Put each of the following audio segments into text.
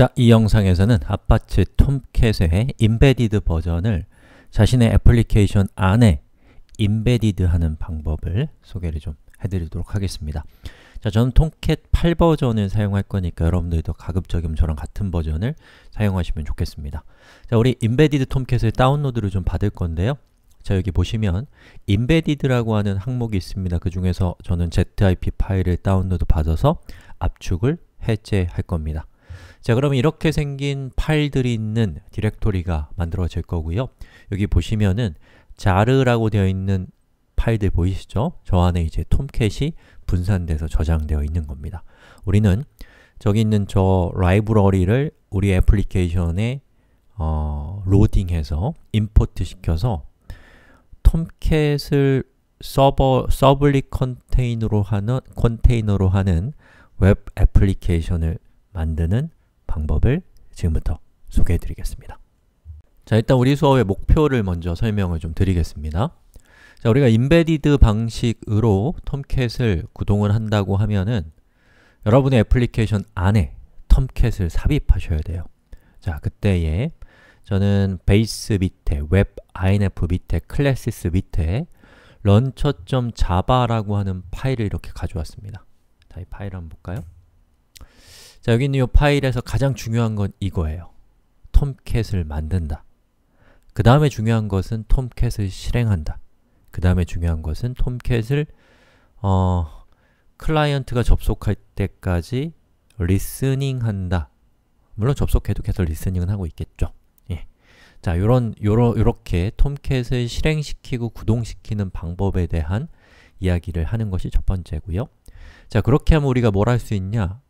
자, 이 영상에서는 아파트 톰캣의 인베디드 버전을 자신의 애플리케이션 안에 인베디드 하는 방법을 소개를 좀 해드리도록 하겠습니다. 자, 저는 톰캣 8버전을 사용할 거니까 여러분들도 가급적이면 저랑 같은 버전을 사용하시면 좋겠습니다. 자, 우리 인베디드 톰캣을 다운로드를 좀 받을 건데요. 자, 여기 보시면 인베디드라고 하는 항목이 있습니다. 그 중에서 저는 zip 파일을 다운로드 받아서 압축을 해제할 겁니다. 자, 그러면 이렇게 생긴 파일들이 있는 디렉토리가 만들어질 거고요. 여기 보시면은 자르라고 되어 있는 파일들 보이시죠? 저 안에 이제 톰캣이 분산돼서 저장되어 있는 겁니다. 우리는 저기 있는 저 라이브러리를 우리 애플리케이션에 어, 로딩해서 임포트 시켜서 톰캣을 서버 서블릭 컨테이너로 하는 컨테이너로 하는 웹 애플리케이션을 만드는 방법을 지금부터 소개해 드리겠습니다. 자, 일단 우리 수업의 목표를 먼저 설명을 좀 드리겠습니다. 자, 우리가 인베디드 방식으로 톰캣을 구동을 한다고 하면은 여러분의 애플리케이션 안에 톰캣을 삽입하셔야 돼요. 자, 그때에 저는 베이스 밑에, 웹 inf 밑에, 클래시스 밑에 런처 u n c j a v a 라고 하는 파일을 이렇게 가져왔습니다. 자, 이 파일 한번 볼까요? 자, 여기 있는 이 파일에서 가장 중요한 건 이거예요. 톰캣을 만든다. 그 다음에 중요한 것은 톰캣을 실행한다. 그 다음에 중요한 것은 톰캣을 어, 클라이언트가 접속할 때까지 리스닝한다. 물론 접속해도 계속 리스닝은 하고 있겠죠. 예. 자, 요런 요러, 요렇게 톰캣을 실행시키고 구동시키는 방법에 대한 이야기를 하는 것이 첫 번째고요. 자, 그렇게 하면 우리가 뭘 할 수 있냐?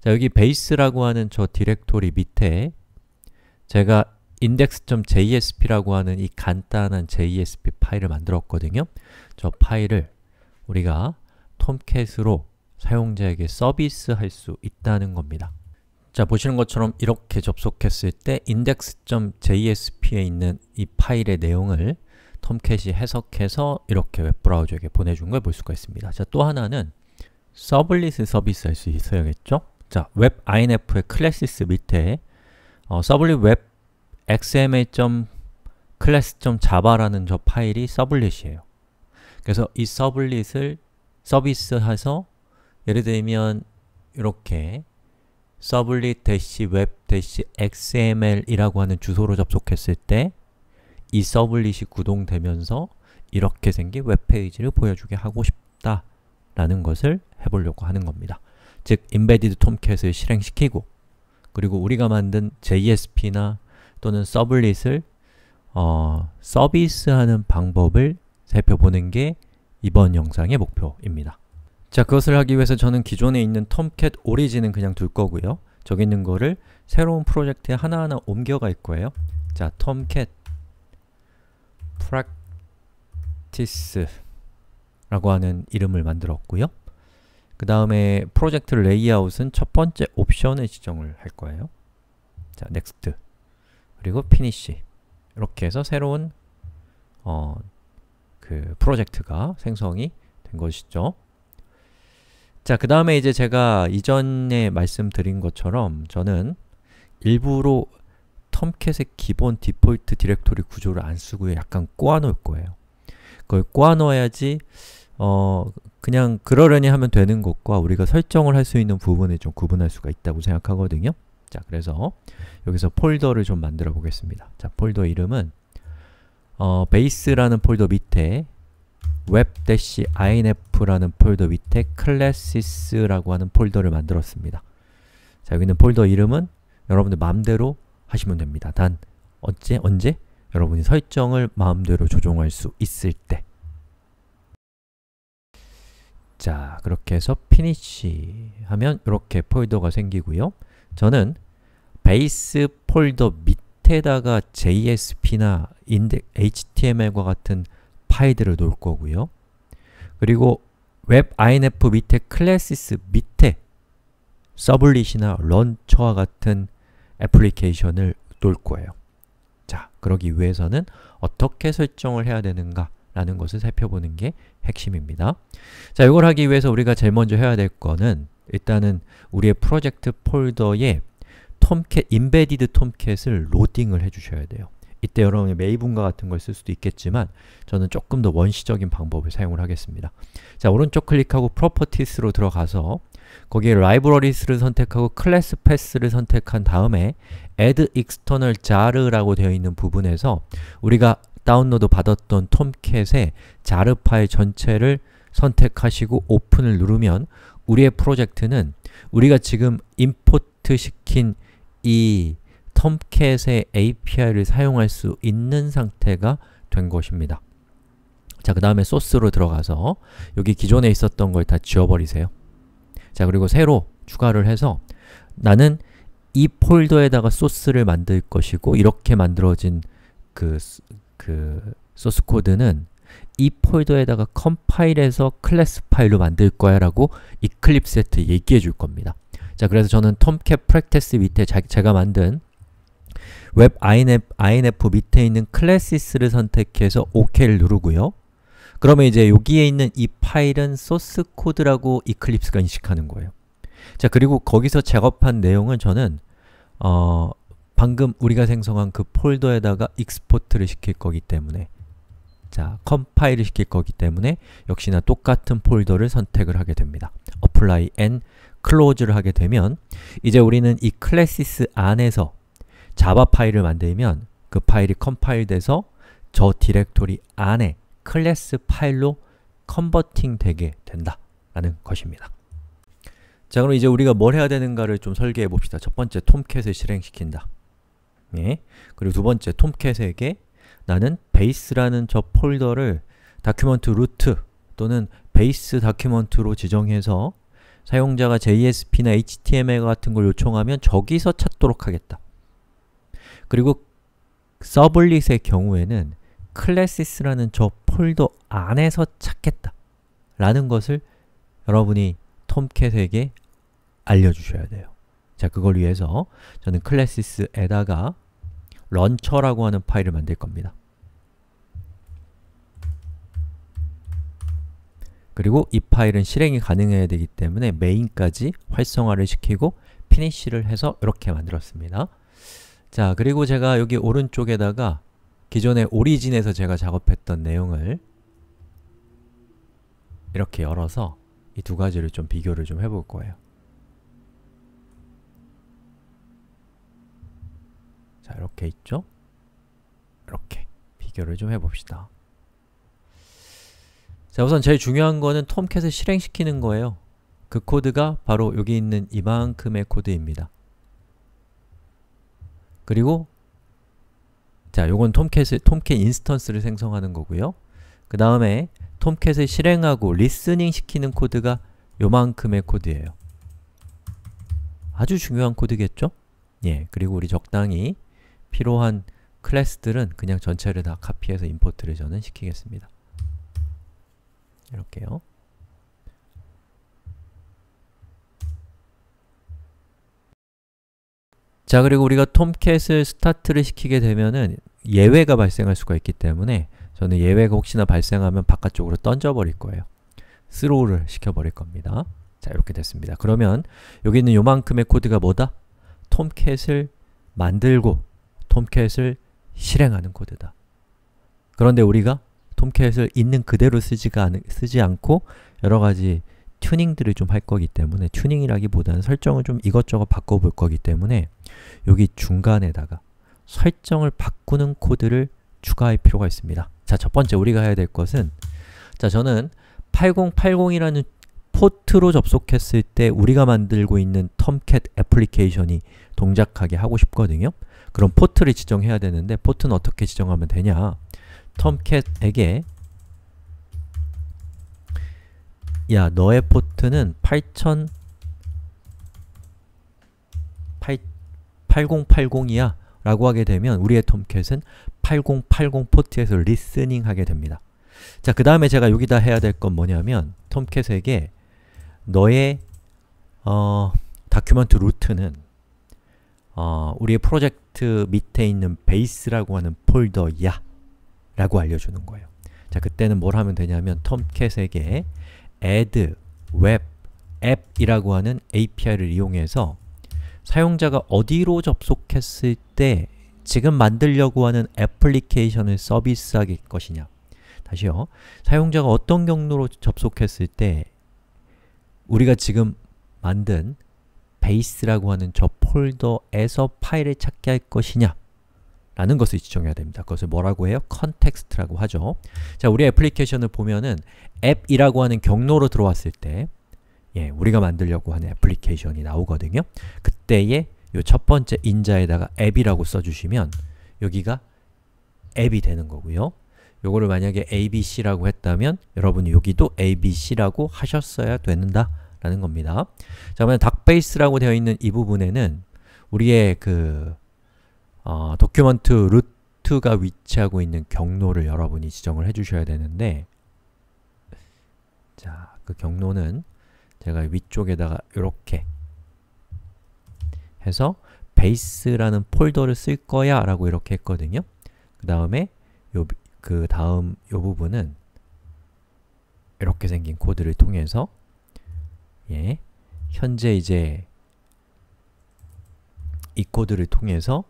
자, 여기 베이스라고 하는 저 디렉토리 밑에 제가 index.jsp라고 하는 이 간단한 JSP 파일을 만들었거든요. 저 파일을 우리가 톰캣으로 사용자에게 서비스할 수 있다는 겁니다. 자, 보시는 것처럼 이렇게 접속했을 때 index.jsp에 있는 이 파일의 내용을 톰캣이 해석해서 이렇게 웹브라우저에게 보내준 걸 볼 수가 있습니다. 자, 또 하나는 서블릿을 서비스할 수 있어야겠죠? 자, 웹 INF의 클래시스 밑에 어, 서블릿 웹 xml class.java라는 저 파일이 서블릿이에요. 그래서 이 서블릿을 서비스해서 예를 들면 이렇게 서블릿-웹-xml이라고 하는 주소로 접속했을 때 이 서블릿이 구동되면서 이렇게 생긴 웹페이지를 보여주게 하고 싶다라는 것을 해보려고 하는 겁니다. 즉 embedded tomcat을 실행시키고 그리고 우리가 만든 JSP나 또는 서블릿을 어, 서비스하는 방법을 살펴보는 게 이번 영상의 목표입니다. 자, 그것을 하기 위해서 저는 기존에 있는 톰캣 오리진은 그냥 둘 거고요. 저기 있는 거를 새로운 프로젝트에 하나하나 옮겨갈 거예요. 자, 톰캣 practice라고 하는 이름을 만들었고요. 그 다음에 프로젝트 레이아웃은 첫 번째 옵션을 지정을 할 거예요. 자, 넥스트 그리고 피니시 이렇게 해서 새로운 어, 그 프로젝트가 생성이 된 것이죠. 자, 그 다음에 이제 제가 이전에 말씀드린 것처럼 저는 일부러 텀캣의 기본 디폴트 디렉토리 구조를 안 쓰고 약간 꼬아놓을 거예요. 그걸 꼬아놓아야지 어, 그냥 그러려니 하면 되는 것과 우리가 설정을 할 수 있는 부분을 좀 구분할 수가 있다고 생각하거든요. 자, 그래서 여기서 폴더를 좀 만들어 보겠습니다. 자, 폴더 이름은 어, b a s 라는 폴더 밑에 web-inf라는 폴더 밑에 classes라고 하는 폴더를 만들었습니다. 자, 여기 있는 폴더 이름은 여러분들 마음대로 하시면 됩니다. 단, 언제, 언제? 여러분이 설정을 마음대로 조정할 수 있을 때 자, 그렇게 해서 피니쉬 하면 이렇게 폴더가 생기고요. 저는 베이스 폴더 밑에다가 JSP나 HTML과 같은 파일들을 놓을 거고요. 그리고 웹 INF 밑에 클래시스 밑에 서블릿이나 런처와 같은 애플리케이션을 놓을 거예요. 자, 그러기 위해서는 어떻게 설정을 해야 되는가? 라는 것을 살펴보는 게 핵심입니다. 자, 이걸 하기 위해서 우리가 제일 먼저 해야 될 거는 일단은 우리의 프로젝트 폴더에 톰캣, 인베디드 톰캣을 로딩을 해주셔야 돼요. 이때 여러분이 메이분과 같은 걸 쓸 수도 있겠지만 저는 조금 더 원시적인 방법을 사용을 하겠습니다. 자, 오른쪽 클릭하고 프로퍼티스로 들어가서 거기에 라이브러리스를 선택하고 클래스 패스를 선택한 다음에 add external jar라고 되어 있는 부분에서 우리가 다운로드 받았던 톰캣의 자르 파일 전체를 선택하시고 오픈을 누르면 우리의 프로젝트는 우리가 지금 임포트 시킨 이 톰캣의 API를 사용할 수 있는 상태가 된 것입니다. 자, 그 다음에 소스로 들어가서 여기 기존에 있었던 걸 다 지워버리세요. 자, 그리고 새로 추가를 해서 나는 이 폴더에다가 소스를 만들 것이고 이렇게 만들어진 그그 소스 코드는 이 폴더에다가 컴파일해서 클래스 파일로 만들 거야 라고 이클립스에트 얘기해 줄 겁니다. 자 그래서 저는 톰캣 프랙테스 밑에 자, 제가 만든 웹 INF, INF 밑에 있는 클래시스를 선택해서 OK를 누르고요. 그러면 이제 여기에 있는 이 파일은 소스 코드라고 이클립스가 인식하는 거예요. 자 그리고 거기서 작업한 내용은 저는 어, 방금 우리가 생성한 그 폴더에다가 익스포트를 시킬 거기 때문에 자, 컴파일을 시킬 거기 때문에 역시나 똑같은 폴더를 선택을 하게 됩니다. apply and close를 하게 되면 이제 우리는 이 클래시스 안에서 자바 파일을 만들면 그 파일이 컴파일돼서 저 디렉토리 안에 클래스 파일로 컨버팅 되게 된다 라는 것입니다. 자 그럼 이제 우리가 뭘 해야 되는가를 좀 설계해 봅시다. 첫 번째, 톰캣을 실행시킨다. 예. 그리고 두 번째, 톰캣에게 나는 베이스라는 저 폴더를 다큐먼트 루트 또는 베이스 다큐먼트로 지정해서 사용자가 JSP나 HTML 같은 걸 요청하면 저기서 찾도록 하겠다. 그리고 서블릿의 경우에는 클래시스라는 저 폴더 안에서 찾겠다 라는 것을 여러분이 톰캣에게 알려주셔야 돼요. 자, 그걸 위해서 저는 클래시스에다가 런처라고 하는 파일을 만들 겁니다. 그리고 이 파일은 실행이 가능해야 되기 때문에 메인까지 활성화를 시키고 피니쉬를 해서 이렇게 만들었습니다. 자, 그리고 제가 여기 오른쪽에다가 기존의 오리진에서 제가 작업했던 내용을 이렇게 열어서 이 두 가지를 좀 비교를 좀 해볼 거예요. 자, 이렇게 있죠? 이렇게 비교를 좀 해봅시다. 자, 우선 제일 중요한 거는 톰캣을 실행시키는 거예요. 그 코드가 바로 여기 있는 이만큼의 코드입니다. 그리고 자, 요건 톰캣을, 톰캣 인스턴스를 생성하는 거고요. 그 다음에 톰캣을 실행하고 리스닝 시키는 코드가 요만큼의 코드예요. 아주 중요한 코드겠죠? 예, 그리고 우리 적당히 필요한 클래스들은 그냥 전체를 다 카피해서 임포트를 저는 시키겠습니다. 이렇게요. 자 그리고 우리가 톰캣을 스타트를 시키게 되면은 예외가 발생할 수가 있기 때문에 저는 예외가 혹시나 발생하면 바깥쪽으로 던져버릴 거예요. 스로우를 시켜버릴 겁니다. 자 이렇게 됐습니다. 그러면 여기 있는 요만큼의 코드가 뭐다? 톰캣을 만들고 톰캣을 실행하는 코드다. 그런데 우리가 톰캣을 있는 그대로 쓰지가 않, 쓰지 않고 여러가지 튜닝들을 좀 할 거기 때문에 튜닝이라기보다는 설정을 좀 이것저것 바꿔볼 거기 때문에 여기 중간에다가 설정을 바꾸는 코드를 추가할 필요가 있습니다. 자, 첫 번째 우리가 해야 될 것은 자, 저는 8080이라는 포트로 접속했을 때 우리가 만들고 있는 텀캣 애플리케이션이 동작하게 하고 싶거든요. 그럼 포트를 지정해야 되는데 포트는 어떻게 지정하면 되냐? 텀캣에게 야, 너의 포트는 8000 8080이야 라고 하게 되면 우리의 톰캣은 8080 포트에서 리스닝 하게 됩니다. 자, 그 다음에 제가 여기다 해야 될 건 뭐냐면 톰캣에게 너의 어, 다큐먼트 루트는 어, 우리의 프로젝트 밑에 있는 베이스라고 하는 폴더야 라고 알려주는 거예요. 자, 그때는 뭘 하면 되냐면 톰캣에게 add web app이라고 하는 API를 이용해서 사용자가 어디로 접속했을 때 지금 만들려고 하는 애플리케이션을 서비스하길 것이냐 다시요. 사용자가 어떤 경로로 접속했을 때 우리가 지금 만든 베이스라고 하는 저 폴더에서 파일을 찾게 할 것이냐 라는 것을 지정해야 됩니다. 그것을 뭐라고 해요? 컨텍스트라고 하죠. 자, 우리 애플리케이션을 보면은 앱이라고 하는 경로로 들어왔을 때 예, 우리가 만들려고 하는 애플리케이션이 나오거든요. 그때에 요첫 번째 인자에다가 앱이라고 써주시면 여기가 앱이 되는 거고요. 요거를 만약에 abc라고 했다면 여러분이 여기도 abc라고 하셨어야 된다 라는 겁니다. 자, 그러면 닥베이스라고 되어 있는 이 부분에는 우리의 그 어, 도큐먼트 루트가 위치하고 있는 경로를 여러분이 지정을 해주셔야 되는데 자, 그 경로는 제가 위쪽에다가 이렇게 해서 베이스라는 폴더를 쓸 거야 라고 이렇게 했거든요. 그 다음에 요, 그 다음 요 부분은 이렇게 생긴 코드를 통해서 예, 현재 이제 이 코드를 통해서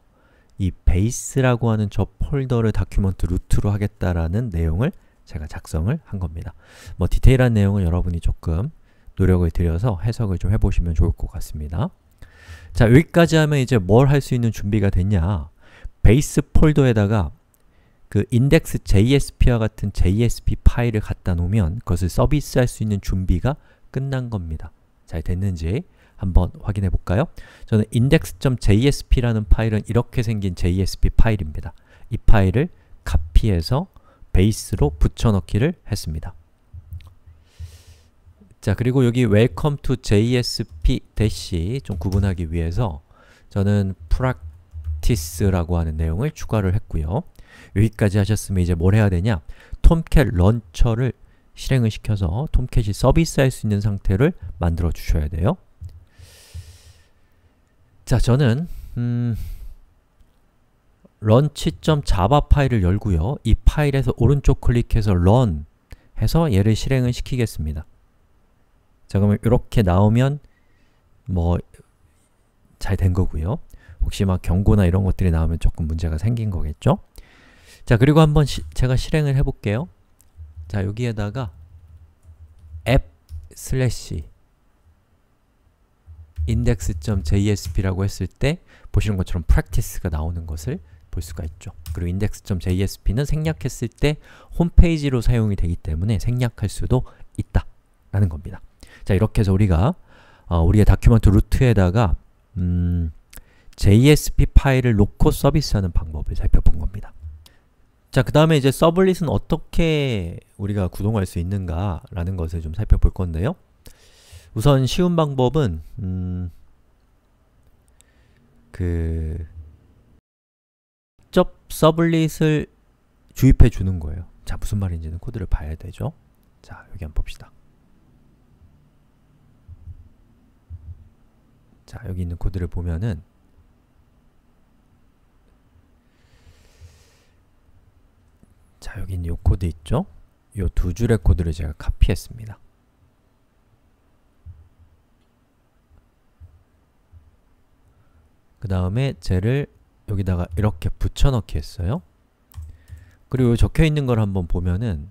이 베이스라고 하는 저 폴더를 다큐먼트 루트로 하겠다라는 내용을 제가 작성을 한 겁니다. 뭐 디테일한 내용은 여러분이 조금 노력을 들여서 해석을 좀 해보시면 좋을 것 같습니다. 자, 여기까지 하면 이제 뭘 할 수 있는 준비가 됐냐 베이스 폴더에다가 그 index.jsp와 같은 JSP 파일을 갖다 놓으면 그것을 서비스할 수 있는 준비가 끝난 겁니다. 잘 됐는지 한번 확인해 볼까요? 저는 index.jsp라는 파일은 이렇게 생긴 JSP 파일입니다. 이 파일을 카피해서 베이스로 붙여넣기를 했습니다. 자, 그리고 여기 welcome to JSP 좀 구분하기 위해서 저는 practice라고 하는 내용을 추가를 했고요. 여기까지 하셨으면 이제 뭘 해야 되냐? 톰캣 런처를 실행을 시켜서 톰캣이 서비스할 수 있는 상태를 만들어 주셔야 돼요. 자, 저는 음, l a u n j a v a 파일을 열고요. 이 파일에서 오른쪽 클릭해서 run 해서 얘를 실행을 시키겠습니다. 자, 그러면 이렇게 나오면 뭐 잘 된 거고요. 혹시 막 경고나 이런 것들이 나오면 조금 문제가 생긴 거겠죠? 자, 그리고 한번 시, 제가 실행을 해볼게요. 자 여기에다가 app 슬래시 index.jsp라고 했을 때 보시는 것처럼 practice가 나오는 것을 볼 수가 있죠. 그리고 index.jsp는 생략했을 때 홈페이지로 사용이 되기 때문에 생략할 수도 있다 라는 겁니다. 자 이렇게 해서 우리가 어, 우리의 다큐먼트 루트에다가 음, JSP 파일을 놓고 서비스하는 방법을 살펴본 겁니다. 자, 그 다음에 이제 서블릿은 어떻게 우리가 구동할 수 있는가라는 것을 좀 살펴볼 건데요. 우선 쉬운 방법은 음, 그 직접 서블릿을 주입해 주는 거예요. 자, 무슨 말인지는 코드를 봐야 되죠. 자, 여기 한번 봅시다. 자, 여기 있는 코드를 보면은 여긴 요 코드 있죠? 요 두 줄의 코드를 제가 카피했습니다. 그 다음에 쟤를 여기다가 이렇게 붙여넣기 했어요. 그리고 적혀있는 걸 한번 보면은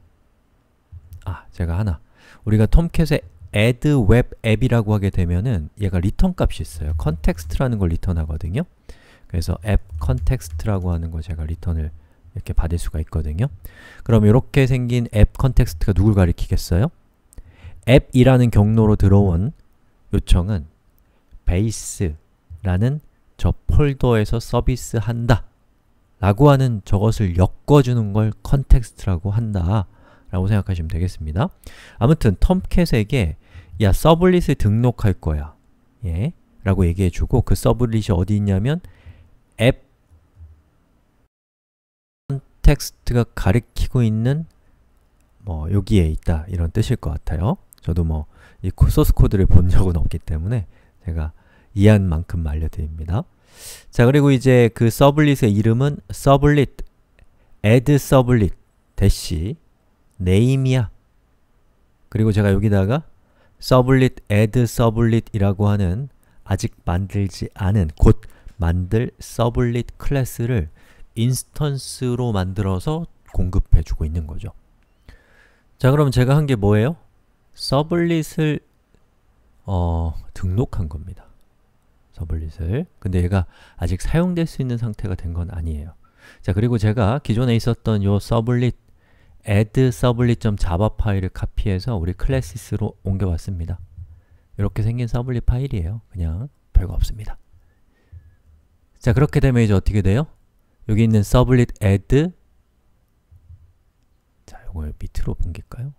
아, 제가 하나 우리가 톰캣의 add web app이라고 하게 되면은 얘가 리턴 값이 있어요. 컨텍스트라는 걸 리턴하거든요. 그래서 app c o n t e x t 라고 하는 걸 제가 리턴을 이렇게 받을 수가 있거든요. 그럼 이렇게 생긴 앱 컨텍스트가 누굴 가리키겠어요? 앱이라는 경로로 들어온 요청은 base라는 저 폴더에서 서비스한다 라고 하는 저것을 엮어주는 걸 컨텍스트라고 한다 라고 생각하시면 되겠습니다. 아무튼 텀캣에게 야, 서블릿을 등록할 거야 예, 라고 얘기해주고 그 서블릿이 어디 있냐면 텍스트가 가리키고 있는 뭐 여기에 있다 이런 뜻일 것 같아요. 저도 뭐 이 소스 코드를 본 적은 없기 때문에 제가 이해한 만큼 알려드립니다. 자 그리고 이제 그 서블릿의 이름은 서블릿 add 서블릿 대시 name이야. 그리고 제가 여기다가 서블릿 add 서블릿이라고 하는 아직 만들지 않은 곧 만들 서블릿 클래스를 인스턴스로 만들어서 공급해주고 있는 거죠. 자 그럼 제가 한 게 뭐예요? 서블릿을 어, 등록한 겁니다. 서블릿을 근데 얘가 아직 사용될 수 있는 상태가 된 건 아니에요. 자 그리고 제가 기존에 있었던 요 서블릿 add sublit.java 파일을 카피해서 우리 클래시스로 옮겨왔습니다. 이렇게 생긴 서블릿 파일이에요. 그냥 별거 없습니다. 자 그렇게 되면 이제 어떻게 돼요? 여기 있는 서블릿 add 자, 이걸 밑으로 옮길까요?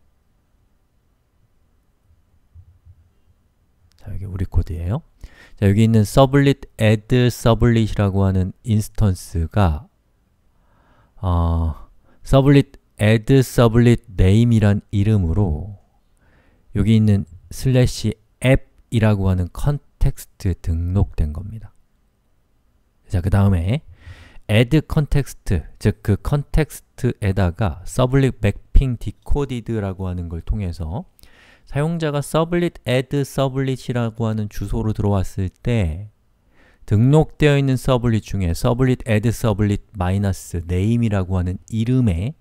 자, 여기 우리 코드예요. 자, 여기 있는 서블릿 add 서블릿이라고 하는 인스턴스가 어, 서블릿 add 서블릿 name이란 이름으로 여기 있는 슬래시 앱이라고 하는 컨텍스트 등록된 겁니다. 자, 그 다음에 add context, 즉 그 컨텍스트에다가 sublit mapping decoded라고 하는 걸 통해서 사용자가 sublit add sublit이라고 하는 주소로 들어왔을 때 등록되어 있는 서블릿 중에 sublit add sublit minus name이라고 하는 이름에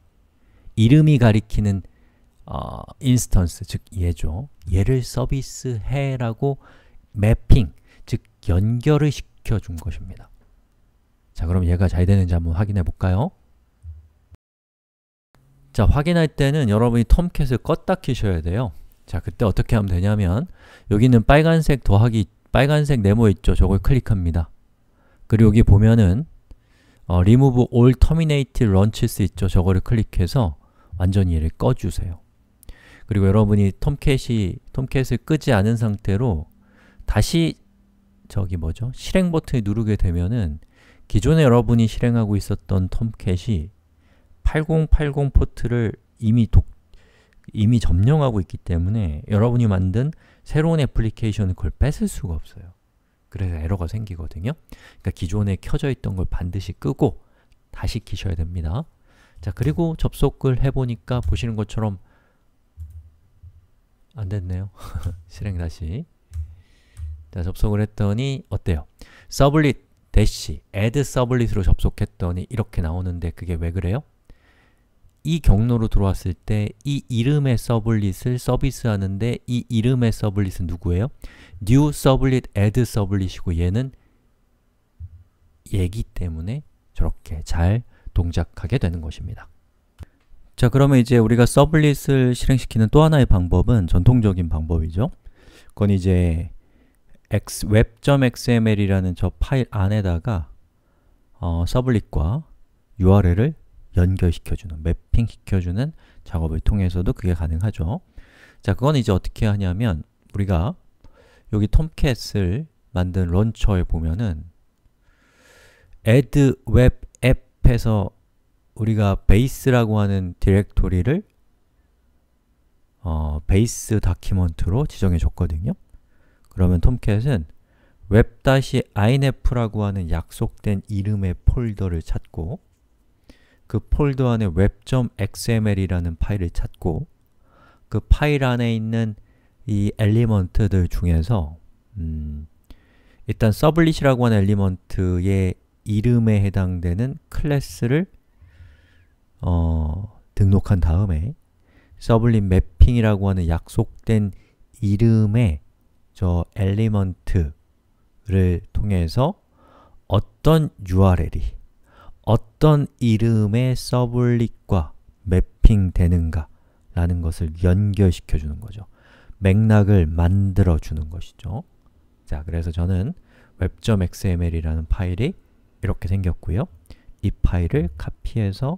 이름이 가리키는 어, 인스턴스, 즉 얘죠. 얘를 서비스해라고 매핑, 즉 연결을 시켜준 것입니다. 자, 그럼 얘가 잘 되는지 한번 확인해 볼까요? 자, 확인할 때는 여러분이 톰캣을 껐다 켜셔야 돼요. 자, 그때 어떻게 하면 되냐면 여기 는 빨간색 더하기, 빨간색 네모 있죠? 저걸 클릭합니다. 그리고 여기 보면은 어, remove all terminated launches 있죠? 저거를 클릭해서 완전히 얘를 꺼주세요. 그리고 여러분이 톰캣이, 톰캣을 끄지 않은 상태로 다시 저기 뭐죠? 실행 버튼을 누르게 되면은 기존에 여러분이 실행하고 있었던 톰캣이 8080 포트를 이미 독, 이미 점령하고 있기 때문에 여러분이 만든 새로운 애플리케이션을 그걸 뺏을 수가 없어요. 그래서 에러가 생기거든요. 그러니까 기존에 켜져 있던 걸 반드시 끄고 다시 키셔야 됩니다. 자, 그리고 접속을 해보니까 보시는 것처럼 안 됐네요. 실행 다시 자, 접속을 했더니 어때요? 서블릿 대시 add 서블릿으로 접속했더니 이렇게 나오는데 그게 왜 그래요? 이 경로로 들어왔을 때 이 이름의 서블릿을 서비스하는데 이 이름의 서블릿은 누구예요? new 서블릿 add 서블릿이고 얘는 얘기 때문에 저렇게 잘 동작하게 되는 것입니다. 자 그러면 이제 우리가 서블릿을 실행시키는 또 하나의 방법은 전통적인 방법이죠. 그건 이제 x web.xml이라는 저 파일 안에다가 어, 서블릿과 URL을 연결시켜주는, 맵핑시켜주는 작업을 통해서도 그게 가능하죠. 자, 그건 이제 어떻게 하냐면 우리가 여기 톰캣을 만든 런처에 보면은 add web app에서 우리가 베이스라고 하는 디렉토리를 어, 베이스 다큐먼트로 지정해 줬거든요. 그러면 톰캣은 web-inf라고 하는 약속된 이름의 폴더를 찾고 그 폴더 안에 web.xml이라는 파일을 찾고 그 파일 안에 있는 이 엘리먼트들 중에서 음, 일단 서블릿이라고 하는 엘리먼트의 이름에 해당되는 클래스를 어, 등록한 다음에 서블릿 맵핑이라고 하는 약속된 이름의 저 element를 통해서 어떤 URL이 어떤 이름의 서블릿과 매핑되는가 라는 것을 연결시켜 주는 거죠. 맥락을 만들어 주는 것이죠. 자, 그래서 저는 web.xml이라는 파일이 이렇게 생겼고요. 이 파일을 카피해서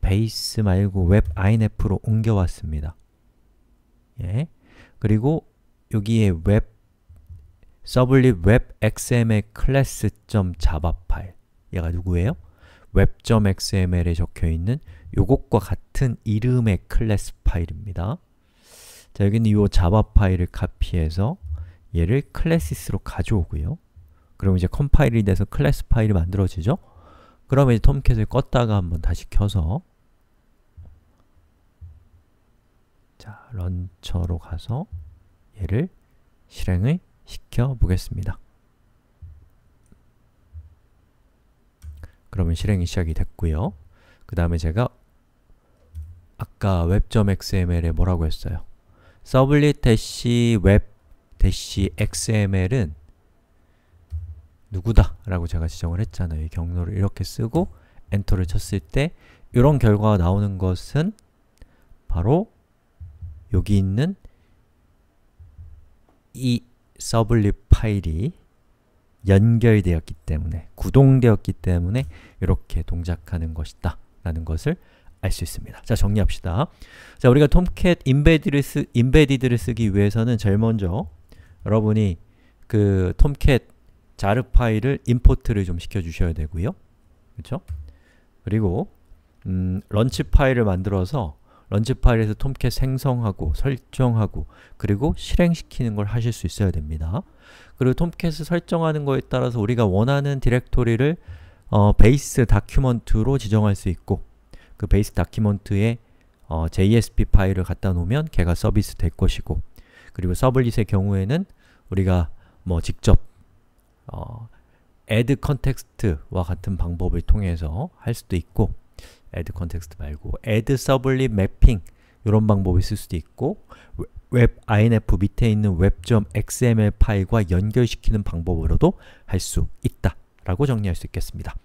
베이스 말고 웹 inf로 옮겨왔습니다. 예. 그리고 여기에 웹 서블릿 웹 xml 클래스 점 자바 파일 얘가 누구예요? web.xml에 적혀있는 요것과 같은 이름의 클래스 파일입니다. 자, 여기는 요 자바 파일을 카피해서 얘를 클래시스로 가져오고요. 그럼 이제 컴파일이 돼서 클래스 파일이 만들어지죠? 그럼 이제 톰캣을 껐다가 한번 다시 켜서 자, 런처로 가서 얘를 실행을 시켜 보겠습니다. 그러면 실행이 시작이 됐고요. 그 다음에 제가 아까 web.xml에 뭐라고 했어요? sublet-web-xml은 누구다? 라고 제가 지정을 했잖아요. 이 경로를 이렇게 쓰고 엔터를 쳤을 때 이런 결과가 나오는 것은 바로 여기 있는 이 서블립 파일이 연결되었기 때문에 구동되었기 때문에 이렇게 동작하는 것이다 라는 것을 알 수 있습니다. 자 정리합시다. 자 우리가 톰캣 인베디드를, 쓰, 인베디드를 쓰기 위해서는 제일 먼저 여러분이 그 톰캣 자르 파일을 임포트를 좀 시켜주셔야 되고요. 그렇죠? 그리고 음, 런치 파일을 만들어서 런치 파일에서 톰캣 생성하고 설정하고 그리고 실행시키는 걸 하실 수 있어야 됩니다. 그리고 톰캣을 설정하는 거에 따라서 우리가 원하는 디렉토리를 어, 베이스 다큐먼트로 지정할 수 있고 그 베이스 다큐먼트에 어, JSP 파일을 갖다 놓으면 걔가 서비스 될 것이고 그리고 서블릿의 경우에는 우리가 뭐 직접 어, add context와 같은 방법을 통해서 할 수도 있고 add context 말고 add sublib mapping 이런 방법을 쓸 수도 있고 웹 inf 밑에 있는 web.xml 파일과 연결시키는 방법으로도 할 수 있다 라고 정리할 수 있겠습니다.